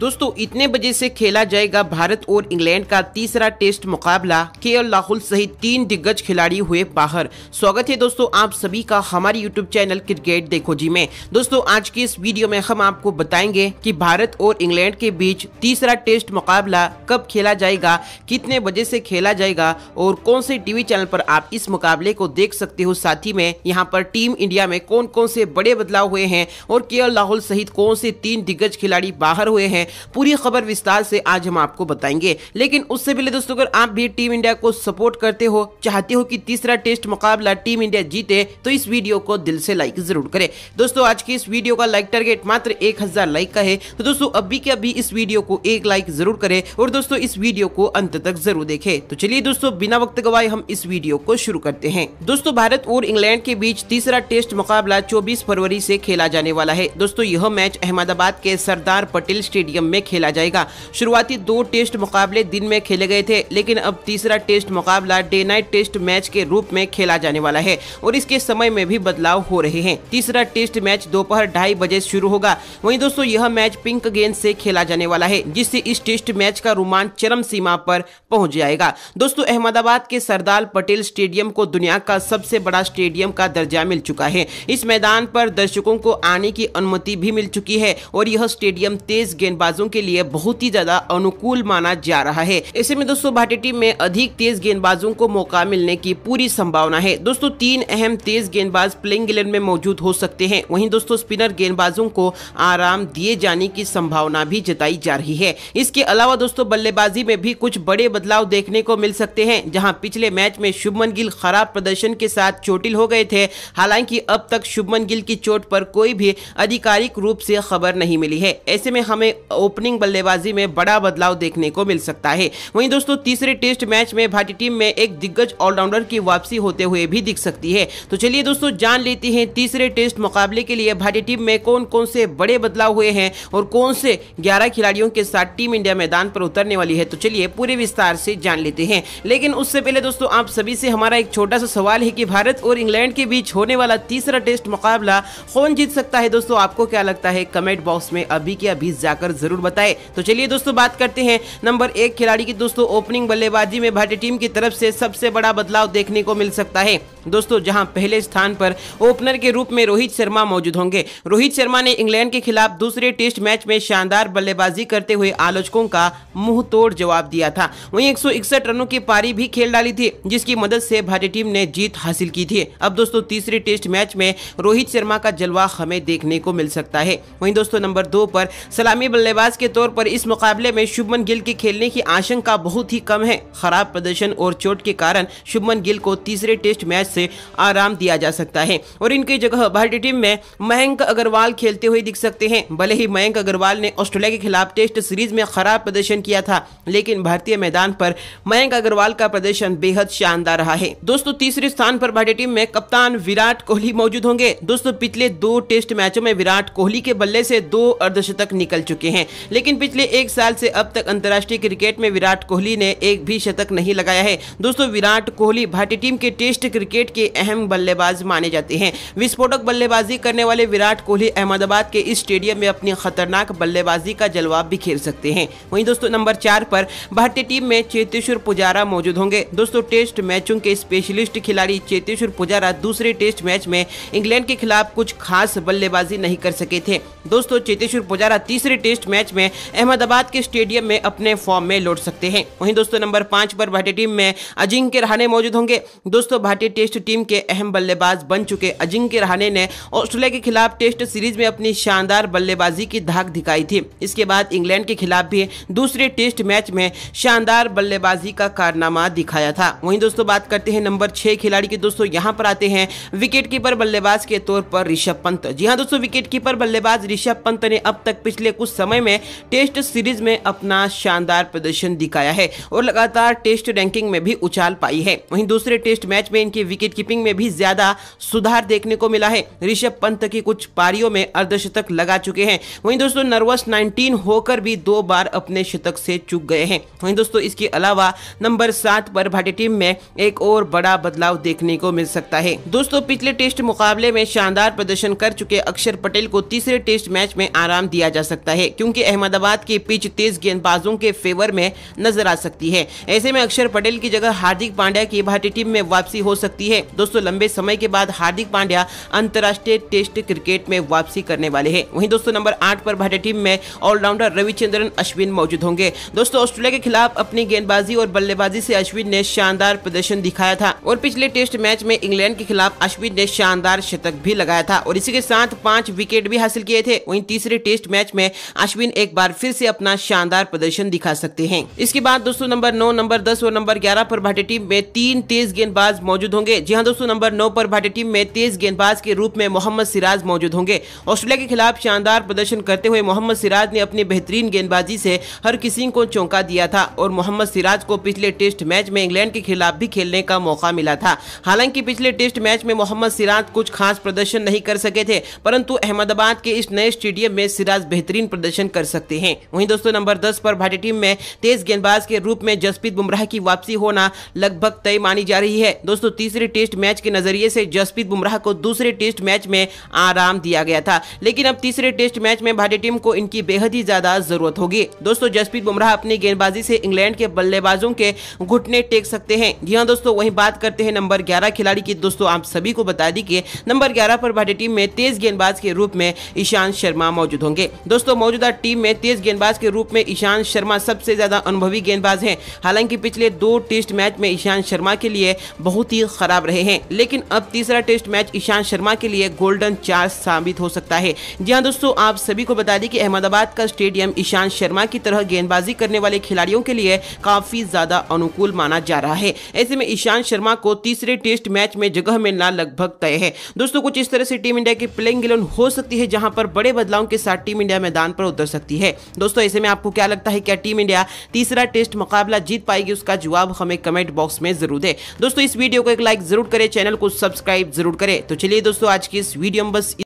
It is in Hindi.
दोस्तों इतने बजे से खेला जाएगा भारत और इंग्लैंड का तीसरा टेस्ट मुकाबला के एल राहुल सहित तीन दिग्गज खिलाड़ी हुए बाहर स्वागत है दोस्तों आप सभी का हमारे यूट्यूब चैनल क्रिकेट देखो जी में दोस्तों आज की इस वीडियो में हम आपको बताएंगे कि भारत और इंग्लैंड के बीच तीसरा टेस्ट मुकाबला कब खेला जाएगा कितने बजे से खेला जाएगा और कौन से टीवी चैनल पर आप इस मुकाबले को देख सकते हो साथ ही में यहाँ पर टीम इंडिया में कौन कौन से बड़े बदलाव हुए हैं और के राहुल सहित कौन से तीन दिग्गज खिलाड़ी बाहर हुए हैं पूरी खबर विस्तार से आज हम आपको बताएंगे लेकिन उससे पहले दोस्तों अगर आप भी टीम इंडिया को सपोर्ट करते हो चाहते हो कि तीसरा टेस्ट मुकाबला टीम इंडिया जीते तो इस वीडियो को दिल से लाइक जरूर करें दोस्तों आज की इस वीडियो का लाइक टारगेट मात्र एक लाइक का है तो दोस्तों अभी के अभी इस वीडियो को एक लाइक जरूर करे और दोस्तों इस वीडियो को अंत तक जरूर देखे तो चलिए दोस्तों बिना वक्त गवाए हम इस वीडियो को शुरू करते हैं दोस्तों भारत और इंग्लैंड के बीच तीसरा टेस्ट मुकाबला चौबीस फरवरी से खेला जाने वाला है दोस्तों यह मैच अहमदाबाद के सरदार पटेल स्टेडियम स्टेडियम में खेला जाएगा शुरुआती दो टेस्ट मुकाबले दिन में खेले गए थे लेकिन अब तीसरा टेस्ट मुकाबला डे नाइट टेस्ट मैच के रूप में खेला जाने वाला है और इसके समय में भी बदलाव हो रहे हैं तीसरा टेस्ट मैच दोपहर ढाई बजे शुरू होगा वहीं दोस्तों यह मैच पिंक गेंद से खेला जाने वाला है जिससे इस टेस्ट मैच का रोमांच चरम सीमा पर पहुंच जाएगा दोस्तों अहमदाबाद के सरदार पटेल स्टेडियम को दुनिया का सबसे बड़ा स्टेडियम का दर्जा मिल चुका है इस मैदान पर दर्शकों को आने की अनुमति भी मिल चुकी है और यह स्टेडियम तेज गेंदबाज गेंदबाजों के लिए बहुत ही ज्यादा अनुकूल माना जा रहा है ऐसे में दोस्तों भारतीय टीम में अधिक तेज गेंदबाजों को मौका मिलने की पूरी संभावना है दोस्तों तीन अहम तेज गेंदबाज प्लेइंग इलेवन में मौजूद हो सकते हैं वहीं दोस्तों स्पिनर गेंदबाजों को आराम दिए जाने की संभावना भी जताई जा रही है इसके अलावा दोस्तों बल्लेबाजी में भी कुछ बड़े बदलाव देखने को मिल सकते हैं जहां पिछले मैच में शुभमन गिल खराब प्रदर्शन के साथ चोटिल हो गए थे हालांकि अब तक शुभमन गिल की चोट पर कोई भी आधिकारिक रूप से खबर नहीं मिली है ऐसे में हमें ओपनिंग बल्लेबाजी में बड़ा बदलाव देखने को मिल सकता है वहीं दोस्तों तीसरे टेस्ट मैच में भारतीय टीम में एक दिग्गज ऑलराउंडर की वापसी होते हुए भी दिख सकती है तो चलिए दोस्तों जान लेते हैं तीसरे टेस्ट मुकाबले के लिए भारतीय टीम में कौन कौन से बड़े बदलाव हुए हैं और कौन से ग्यारह खिलाड़ियों के साथ टीम इंडिया मैदान पर उतरने वाली है तो चलिए पूरे विस्तार से जान लेते हैं लेकिन उससे पहले दोस्तों आप सभी से हमारा एक छोटा सा सवाल है कि भारत और इंग्लैंड के बीच होने वाला तीसरा टेस्ट मुकाबला कौन जीत सकता है दोस्तों आपको क्या लगता है कमेंट बॉक्स में अभी के अभी जाकर जरूर बताए तो चलिए दोस्तों बात करते हैं नंबर एक खिलाड़ी की दोस्तों ओपनिंग बल्लेबाजी में भारतीय टीम की तरफ से सबसे बड़ा बदलाव देखने को मिल सकता है दोस्तों जहां पहले स्थान पर ओपनर के रूप में रोहित शर्मा मौजूद होंगे रोहित शर्मा ने इंग्लैंड के खिलाफ दूसरे टेस्ट मैच में शानदार बल्लेबाजी करते हुए आलोचकों का मुंह तोड़ जवाब दिया था वहीं एक रनों की पारी भी खेल डाली थी जिसकी मदद से भारतीय टीम ने जीत हासिल की थी अब दोस्तों तीसरे टेस्ट मैच में रोहित शर्मा का जलवा हमें देखने को मिल सकता है वही दोस्तों नंबर दो पर सलामी बल्ले बल्लेबाज के तौर पर इस मुकाबले में शुभमन गिल के खेलने की आशंका बहुत ही कम है खराब प्रदर्शन और चोट के कारण शुभमन गिल को तीसरे टेस्ट मैच से आराम दिया जा सकता है और इनकी जगह भारतीय टीम में मयंक अग्रवाल खेलते हुए दिख सकते हैं भले ही मयंक अग्रवाल ने ऑस्ट्रेलिया के खिलाफ टेस्ट सीरीज में खराब प्रदर्शन किया था लेकिन भारतीय मैदान पर मयंक अग्रवाल का प्रदर्शन बेहद शानदार रहा है दोस्तों तीसरे स्थान पर भारतीय टीम में कप्तान विराट कोहली मौजूद होंगे दोस्तों पिछले दो टेस्ट मैचों में विराट कोहली के बल्ले से दो अर्धशतक निकल चुके हैं हैं लेकिन पिछले एक साल से अब तक अंतर्राष्ट्रीय क्रिकेट में विराट कोहली ने एक भी शतक नहीं लगाया है दोस्तों विराट कोहली भारतीय टीम के टेस्ट क्रिकेट के अहम बल्लेबाज माने जाते हैं विस्फोटक बल्लेबाजी करने वाले विराट कोहली अहमदाबाद के इस स्टेडियम में अपनी खतरनाक बल्लेबाजी का जलवाब भी खेल सकते हैं वहीं दोस्तों नंबर चार पर भारतीय टीम में चेतेश्वर पुजारा मौजूद होंगे दोस्तों टेस्ट मैचों के स्पेशलिस्ट खिलाड़ी चेतेश्वर पुजारा दूसरे टेस्ट मैच में इंग्लैंड के खिलाफ कुछ खास बल्लेबाजी नहीं कर सके थे दोस्तों चेतेश्वर पुजारा तीसरे टेस्ट मैच में अहमदाबाद के स्टेडियम में अपने फॉर्म में लौट सकते हैं वहीं दोस्तों नंबर पांच पर भारतीय टीम में अजिंक्य रहाने मौजूद होंगे दोस्तों भारतीय टेस्ट टीम के अहम बल्लेबाज बन चुके अजिंक्य रहाने ने ऑस्ट्रेलिया के खिलाफ टेस्ट सीरीज में अपनी शानदार बल्लेबाजी की धाक दिखाई थी इसके बाद इंग्लैंड के खिलाफ भी दूसरे टेस्ट मैच में शानदार बल्लेबाजी का कारनामा दिखाया था वहीं दोस्तों बात करते हैं नंबर छह खिलाड़ी की दोस्तों यहाँ पर आते हैं विकेट कीपर बल्लेबाज के तौर पर ऋषभ पंत जी हाँ दोस्तों विकेट कीपर बल्लेबाज ऋषभ पंत ने अब तक पिछले कुछ समय समय में टेस्ट सीरीज में अपना शानदार प्रदर्शन दिखाया है और लगातार टेस्ट रैंकिंग में भी उछाल पाई है वहीं दूसरे टेस्ट मैच में इनकी विकेट कीपिंग में भी ज्यादा सुधार देखने को मिला है ऋषभ पंत की कुछ पारियों में अर्धशतक लगा चुके हैं वहीं दोस्तों नर्वस 19 होकर भी दो बार अपने शतक से चुक गए हैं वहीं दोस्तों इसके अलावा नंबर सात पर भारतीय टीम में एक और बड़ा बदलाव देखने को मिल सकता है दोस्तों पिछले टेस्ट मुकाबले में शानदार प्रदर्शन कर चुके अक्षर पटेल को तीसरे टेस्ट मैच में आराम दिया जा सकता है क्योंकि क्योंकि अहमदाबाद की पिच तेज गेंदबाजों के फेवर में नजर आ सकती है ऐसे में अक्षर पटेल की जगह हार्दिक पांड्या की भारतीय टीम में वापसी हो सकती है दोस्तों लंबे समय के बाद हार्दिक पांड्या अंतर्राष्ट्रीय टेस्ट क्रिकेट में वापसी करने वाले है वही दोस्तों नंबर आठ पर भारतीय टीम में ऑलराउंडर रविचंद्रन अश्विन मौजूद होंगे दोस्तों ऑस्ट्रेलिया के खिलाफ अपनी गेंदबाजी और बल्लेबाजी से अश्विन ने शानदार प्रदर्शन दिखाया था और पिछले टेस्ट मैच में इंग्लैंड के खिलाफ अश्विन ने शानदार शतक भी लगाया था और इसी के साथ पांच विकेट भी हासिल किए थे वहीं तीसरे टेस्ट मैच में अश्विन अश्विन एक बार फिर से अपना शानदार प्रदर्शन दिखा सकते हैं इसके बाद दोस्तों नंबर नौ नंबर दस और नंबर ग्यारह पर भारतीय टीम में तीन तेज गेंदबाज मौजूद होंगे जी हाँ दोस्तों नंबर नौ पर भारतीय टीम में तेज गेंदबाज के रूप में मोहम्मद सिराज मौजूद होंगे ऑस्ट्रेलिया के खिलाफ शानदार प्रदर्शन करते हुए मोहम्मद सिराज ने अपनी बेहतरीन गेंदबाजी से हर किसी को चौंका दिया था और मोहम्मद सिराज को पिछले टेस्ट मैच में इंग्लैंड के खिलाफ भी खेलने का मौका मिला था हालांकि पिछले टेस्ट मैच में मोहम्मद सिराज कुछ खास प्रदर्शन नहीं कर सके थे परंतु अहमदाबाद के इस नए स्टेडियम में सिराज बेहतरीन प्रदर्शन बैटिंग कर सकते हैं वहीं दोस्तों नंबर दस पर भारतीय टीम में तेज गेंदबाज के रूप में जसप्रीत बुमराह की वापसी होना लगभग तय मानी जा रही है दोस्तों तीसरे टेस्ट मैच के नजरिए से जसप्रीत बुमराह को दूसरे टेस्ट मैच में आराम दिया गया था लेकिन अब तीसरे टेस्ट मैच में भारतीय टीम को इनकी बेहद ही ज्यादा जरूरत होगी दोस्तों जसप्रीत बुमराह अपनी गेंदबाजी से इंग्लैंड के बल्लेबाजों के घुटने टेक सकते हैं जी हाँ दोस्तों वही बात करते हैं नंबर ग्यारह खिलाड़ी की दोस्तों आप सभी को बता दी कि नंबर ग्यारह पर भारतीय टीम में तेज गेंदबाज के रूप में ईशांत शर्मा मौजूद होंगे दोस्तों मौजूदा टीम में तेज गेंदबाज के रूप में ईशांत शर्मा सबसे ज्यादा अनुभवी गेंदबाज हैं हालांकि पिछले दो टेस्ट मैच में ईशांत शर्मा के लिए बहुत ही खराब रहे हैं लेकिन अब तीसरा टेस्ट मैच ईशांत शर्मा के लिए गोल्डन चार्ज साबित हो सकता है जी हाँ दोस्तों आप सभी को बता दें कि अहमदाबाद का स्टेडियम ईशांत शर्मा की तरह गेंदबाजी करने वाले खिलाड़ियों के लिए काफी ज्यादा अनुकूल माना जा रहा है ऐसे में ईशांत शर्मा को तीसरे टेस्ट मैच में जगह मिलना लगभग तय है दोस्तों कुछ इस तरह से टीम इंडिया की प्लेइंग इलेवन हो सकती है जहां पर बड़े बदलाव के साथ टीम इंडिया मैदान पर उतर सकती है दोस्तों ऐसे में आपको क्या लगता है क्या टीम इंडिया तीसरा टेस्ट मुकाबला जीत पाएगी उसका जवाब हमें कमेंट बॉक्स में जरूर दे दोस्तों इस वीडियो को एक लाइक जरूर करें चैनल को सब्सक्राइब जरूर करें तो चलिए दोस्तों आज की इस वीडियो में बस